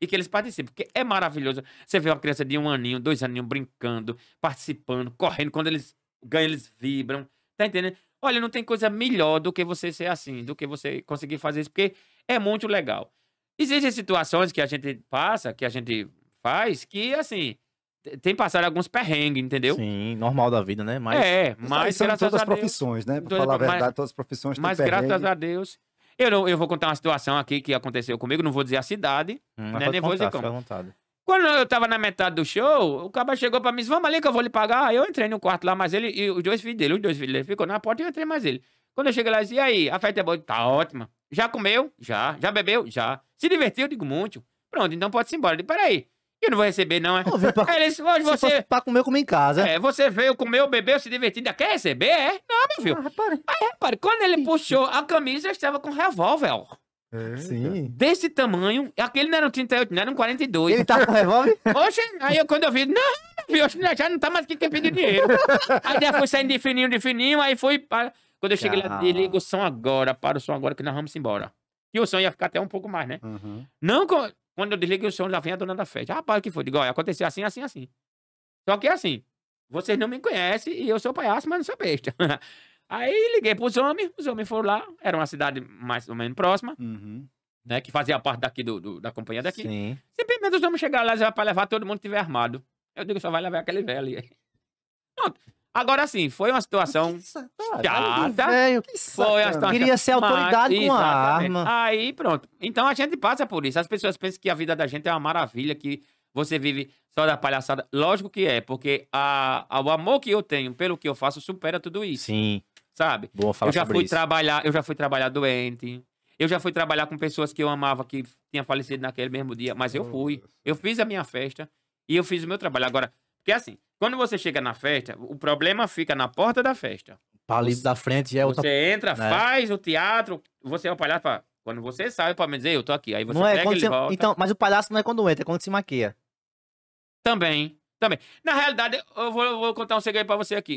e que eles participem, porque é maravilhoso. Você vê uma criança de um aninho, dois aninhos brincando, participando, correndo. Quando eles ganham, eles vibram. Tá entendendo? Olha, não tem coisa melhor do que você ser assim, do que você conseguir fazer isso, porque é muito legal. Existem situações que a gente passa, que a gente faz, que assim. Tem passado alguns perrengues, entendeu? Sim, normal da vida, né? Mas, é, mas são graças todas as profissões, né? Pra falar a verdade, mas, todas as profissões Mas perrengue. graças a Deus, eu, não, eu vou contar uma situação aqui que aconteceu comigo, não vou dizer a cidade, hum, né? Nem vou dizer como. Quando eu tava na metade do show, o cara chegou pra mim e disse, vamos ali que eu vou lhe pagar. Eu entrei no quarto lá, mas ele e os dois filhos dele, os dois filhos dele ficou na porta e eu entrei mais ele. Quando eu cheguei lá, eu disse, e aí, a festa é boa? Tá ótima. Já comeu? Já. Já bebeu? Já. Se divertiu? digo, muito. Pronto, então pode-se embora. Eu disse, peraí. Eu não vou receber, não, é? Eu pra... Aí eles, hoje você... você... Pra comer, eu em casa. É, você veio comer, bebeu, se divertir, quer receber, é? Não, meu ah, filho. Ah, Aí, repare, quando ele puxou a camisa, eu estava com revólver, é, Sim. Desse tamanho, aquele não era um 38, não era um 42. Ele tá com revólver? Oxe, aí eu, quando eu vi, não, viu? já não tá mais aqui quem pediu dinheiro. aí já fui saindo de fininho, de fininho, aí fui. Para... Quando eu cheguei lá, liga o som agora, para o som agora que nós vamos embora. E o som ia ficar até um pouco mais, né? Uhum. Não, quando eu desliguei o som, já vem a dona da festa. Rapaz, o que foi? Digo, olha, aconteceu assim, assim, assim. Só que é assim, vocês não me conhecem e eu sou palhaço, mas não sou besta. Aí liguei pros homens, os homens foram lá, era uma cidade mais ou menos próxima, uhum. né? Que fazia parte daqui do, do da companhia daqui. Sim. Simplesmente os homens chegaram lá e para levar todo mundo que tiver armado. Eu digo, só vai levar aquele velho ali. Pronto. Agora sim, foi uma situação chata. Velho, que foi uma situação Queria ser autoridade mas, com a arma. Aí pronto. Então a gente passa por isso. As pessoas pensam que a vida da gente é uma maravilha, que você vive só da palhaçada. Lógico que é, porque a, a, o amor que eu tenho pelo que eu faço supera tudo isso. Sim. Sabe? Boa falar eu já fui isso. trabalhar, eu já fui trabalhar doente. Eu já fui trabalhar com pessoas que eu amava que tinha falecido naquele mesmo dia, mas eu fui. Eu fiz a minha festa e eu fiz o meu trabalho. Agora, porque assim, quando você chega na festa, o problema fica na porta da festa. Palito da frente é outra... Você entra, né? faz o teatro, você é o palhaço pra... Quando você sai, para me dizer, eu tô aqui. Aí você não é pega, é, ele você... volta. Então, mas o palhaço não é quando entra, é quando se maquia. Também, também. Na realidade, eu vou, eu vou contar um segredo para você aqui.